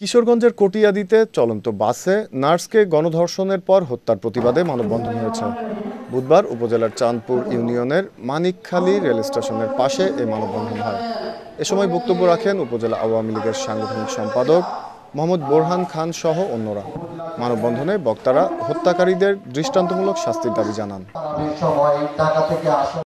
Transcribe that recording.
কিশোরগঞ্জের কটিয়াদিতে চলন্ত বাসে নার্সকে গণধর্ষণের পর হত্যার প্রতিবাদে মানববন্ধন হয়েছে বুধবার উপজেলার চাঁদপুর ইউনিয়নের মানিকখালী রেল স্টেশনের পাশে এই মানববন্ধন হয় এ সময় বক্তব্য রাখেন উপজেলা আওয়ামী লীগের সাংগঠনিক সম্পাদক মোহাম্মদ বোরহান খান সহ অন্যরা মানববন্ধনে বক্তারা হত্যাকারীদের দৃষ্টান্তমূলক শাস্তির দাবি জানান